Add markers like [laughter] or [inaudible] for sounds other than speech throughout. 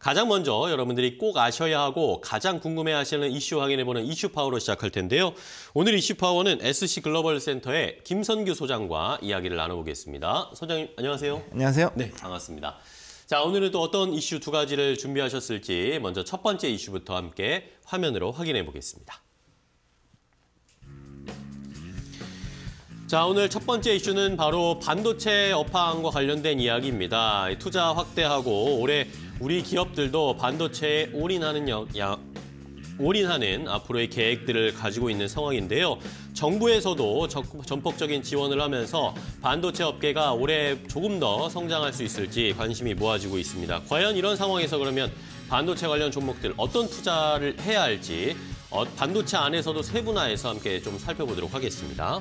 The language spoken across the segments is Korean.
가장 먼저 여러분들이 꼭 아셔야 하고 가장 궁금해하시는 이슈 확인해보는 이슈 파워로 시작할 텐데요. 오늘 이슈 파워는 SC 글로벌 센터의 김선규 소장과 이야기를 나눠보겠습니다. 소장님 안녕하세요. 안녕하세요. 네 반갑습니다. 자 오늘은 또 어떤 이슈 두 가지를 준비하셨을지 먼저 첫 번째 이슈부터 함께 화면으로 확인해 보겠습니다. 자, 오늘 첫 번째 이슈는 바로 반도체 업황과 관련된 이야기입니다. 투자 확대하고 올해 우리 기업들도 반도체에 올인하는 역, 올인하는 앞으로의 계획들을 가지고 있는 상황인데요. 정부에서도 전폭적인 지원을 하면서 반도체 업계가 올해 조금 더 성장할 수 있을지 관심이 모아지고 있습니다. 과연 이런 상황에서 그러면 반도체 관련 종목들 어떤 투자를 해야 할지 어, 반도체 안에서도 세분화해서 함께 좀 살펴보도록 하겠습니다.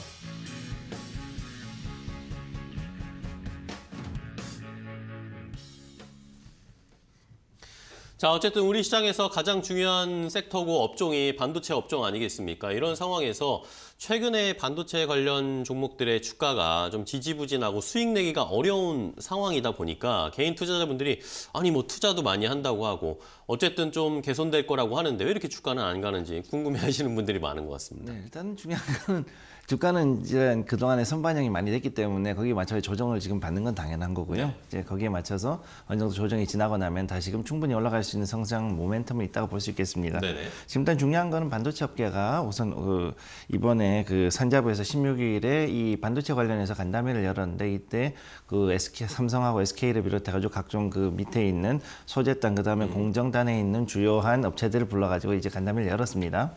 자, 어쨌든 우리 시장에서 가장 중요한 섹터고 업종이 반도체 업종 아니겠습니까? 이런 상황에서 최근에 반도체 관련 종목들의 주가가 좀 지지부진하고 수익 내기가 어려운 상황이다 보니까 개인 투자자분들이 아니 뭐 투자도 많이 한다고 하고 어쨌든 좀 개선될 거라고 하는데 왜 이렇게 주가는 안 가는지 궁금해하시는 분들이 많은 것 같습니다. 네, 일단 중요한 건 주가는 이제 그동안에 선반영이 많이 됐기 때문에 거기에 맞춰서 조정을 지금 받는 건 당연한 거고요. 네. 이제 거기에 맞춰서 어느 정도 조정이 지나고 나면 다시금 충분히 올라갈 수수 있는 성장 모멘텀이 있다고 볼 수 있겠습니다. 네네. 지금 일단 중요한 거는 반도체 업계가 우선 그 이번에 그 산자부에서 16일에 이 반도체 관련해서 간담회를 열었는데 이때 그 SK 삼성하고 SK를 비롯해 가지고 각종 그 밑에 있는 소재단 그다음에 음. 공정단에 있는 주요한 업체들을 불러 가지고 이제 간담회를 열었습니다.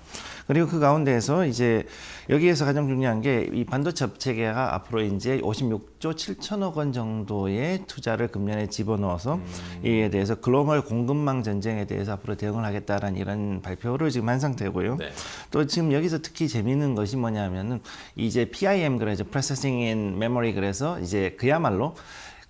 그리고 그 가운데에서 이제 여기에서 가장 중요한 게 이 반도체 업체계가 앞으로 이제 56조 7천억 원 정도의 투자를 금년에 집어넣어서 음. 이에 대해서 글로벌 공급망 전쟁에 대해서 앞으로 대응을 하겠다라는 이런 발표를 지금 한 상태고요. 네. 또 지금 여기서 특히 재미있는 것이 뭐냐면은 이제 PIM 그래서 Processing in Memory 그래서 이제 그야말로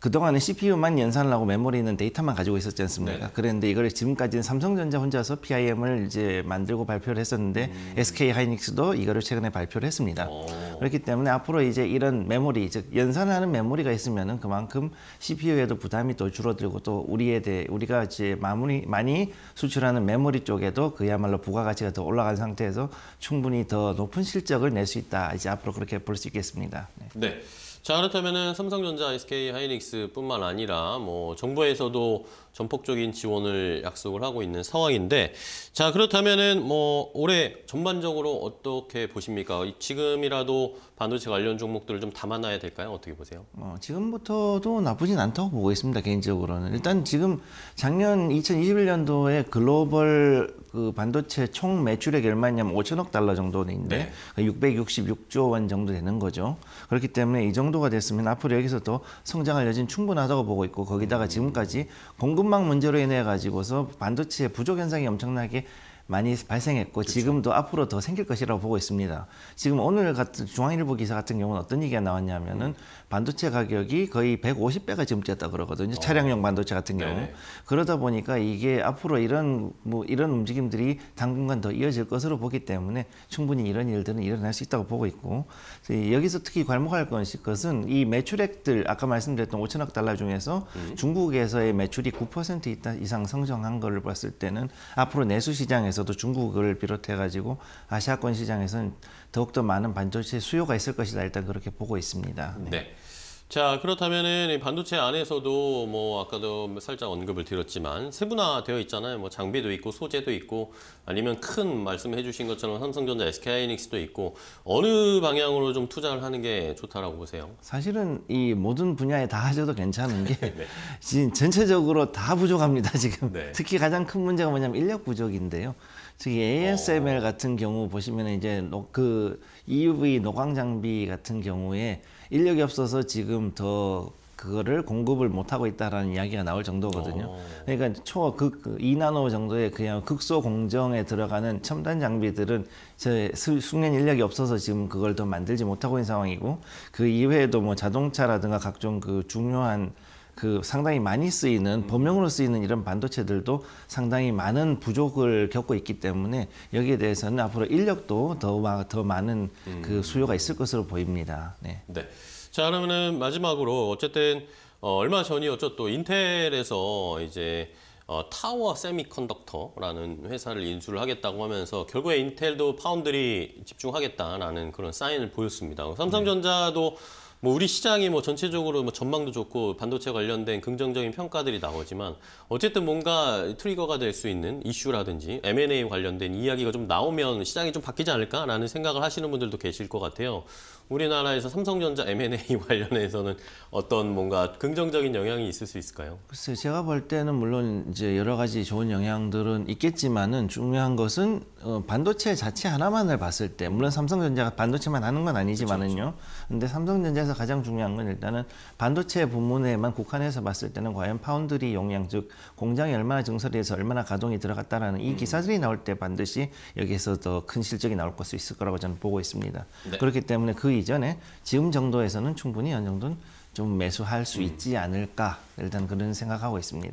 그동안에 CPU만 연산을 하고 메모리는 데이터만 가지고 있었지 않습니까? 네. 그랬는데 이걸 지금까지는 삼성전자 혼자서 PIM을 이제 만들고 발표를 했었는데 음. SK 하이닉스도 이거를 최근에 발표를 했습니다. 오. 그렇기 때문에 앞으로 이제 이런 메모리, 즉 연산하는 메모리가 있으면 그만큼 CPU에도 부담이 또 줄어들고 또 우리에 대해 우리가 이제 마무리 많이 수출하는 메모리 쪽에도 그야말로 부가가치가 더 올라간 상태에서 충분히 더 높은 실적을 낼 수 있다. 이제 앞으로 그렇게 볼 수 있겠습니다. 네. 네. 자 그렇다면은 삼성전자, SK 하이닉스뿐만 아니라 뭐 정부에서도 전폭적인 지원을 약속을 하고 있는 상황인데 자 그렇다면은 뭐 올해 전반적으로 어떻게 보십니까? 지금이라도 반도체 관련 종목들을 좀 담아놔야 될까요? 어떻게 보세요? 어, 지금부터도 나쁘진 않다고 보고 있습니다 개인적으로는 일단 지금 작년 2021년도에 글로벌 그 반도체 총 매출액이 얼마냐면 5천억 달러 정도인데 네. 666조 그러니까 원 정도 되는 거죠. 그렇기 때문에 이 정도가 됐으면 앞으로 여기서 또 성장할 여진 충분하다고 보고 있고 거기다가 지금까지 공급망 문제로 인해 가지고서 반도체 부족 현상이 엄청나게 많이 발생했고 그렇 지금도 앞으로 더 생길 것이라고 보고 있습니다. 지금 오늘 같은 중앙일보 기사 같은 경우는 어떤 얘기가 나왔냐면은 음. 반도체 가격이 거의 150배가 점뛰었다 그러거든요. 어. 차량용 반도체 같은 네. 경우. 네네. 그러다 보니까 이게 앞으로 이런 뭐 이런 움직임들이 당분간 더 이어질 것으로 보기 때문에 충분히 이런 일들은 일어날 수 있다고 보고 있고 여기서 특히 괄목할 것은 이 매출액들 아까 말씀드렸던 5천억 달러 중에서 음. 중국에서의 매출이 9% 이상 성장한 거를 봤을 때는 앞으로 내수 시장에 시장에서도 중국을 비롯해 가지고 아시아권 시장에서는 더욱더 많은 반도체 수요가 있을 것이다 일단 그렇게 보고 있습니다. 네. 네. 자 그렇다면은 반도체 안에서도 뭐 아까도 살짝 언급을 드렸지만 세분화되어 있잖아요. 뭐 장비도 있고 소재도 있고 아니면 큰 말씀해 주신 것처럼 삼성전자, SK하이닉스도 있고 어느 방향으로 좀 투자를 하는 게 좋다라고 보세요? 사실은 이 모든 분야에 다 하셔도 괜찮은 게 [laughs] 네. 지금 전체적으로 다 부족합니다. 지금 네. 특히 가장 큰 문제가 뭐냐면 인력 부족인데요. 특히 ASML 어... 같은 경우 보시면 이제 그 EUV 노광 장비 같은 경우에 인력이 없어서 지금 더 그거를 공급을 못하고 있다라는 이야기가 나올 정도거든요. 어. 그러니까 초극 2나노 그, 그 정도의 그냥 극소 공정에 들어가는 첨단 장비들은 제 숙련 인력이 없어서 지금 그걸 더 만들지 못하고 있는 상황이고 그 이외에도 뭐 자동차라든가 각종 그 중요한 그 상당히 많이 쓰이는 범용으로 음. 쓰이는 이런 반도체들도 상당히 많은 부족을 겪고 있기 때문에 여기에 대해서는 앞으로 인력도 더, 더 많은 그 음. 수요가 있을 것으로 보입니다. 네. 네. 자 그러면은 마지막으로 어쨌든 어, 얼마 전이었죠 또 인텔에서 이제 어, 타워 세미컨덕터라는 회사를 인수를 하겠다고 하면서 결국에 인텔도 파운드리 집중하겠다라는 그런 사인을 보였습니다. 네. 삼성전자도 네. 뭐 우리 시장이 뭐 전체적으로 뭐 전망도 좋고 반도체 관련된 긍정적인 평가들이 나오지만 어쨌든 뭔가 트리거가 될 수 있는 이슈라든지 M&A 관련된 이야기가 좀 나오면 시장이 좀 바뀌지 않을까라는 생각을 하시는 분들도 계실 것 같아요. 우리나라에서 삼성전자 M&A [laughs] 관련해서는 어떤 뭔가 긍정적인 영향이 있을 수 있을까요? 글쎄 제가 볼 때는 물론 이제 여러 가지 좋은 영향들은 있겠지만은 중요한 것은 어, 반도체 자체 하나만을 봤을 때 물론 삼성전자가 반도체만 하는 건 아니지만은요. 그렇죠. 근데 삼성전자에서 여기서 가장 중요한 건 일단은 반도체 부문에만 국한해서 봤을 때는 과연 파운드리 용량 즉 공장이 얼마나 증설돼서 얼마나 가동이 들어갔다라는 이 음. 기사들이 나올 때 반드시 여기에서 더 큰 실적이 나올 것수 있을 거라고 저는 보고 있습니다. 네. 그렇기 때문에 그 이전에 지금 정도에서는 충분히 어느 정도는 좀 매수할 수 음. 있지 않을까 일단 그런 생각하고 있습니다.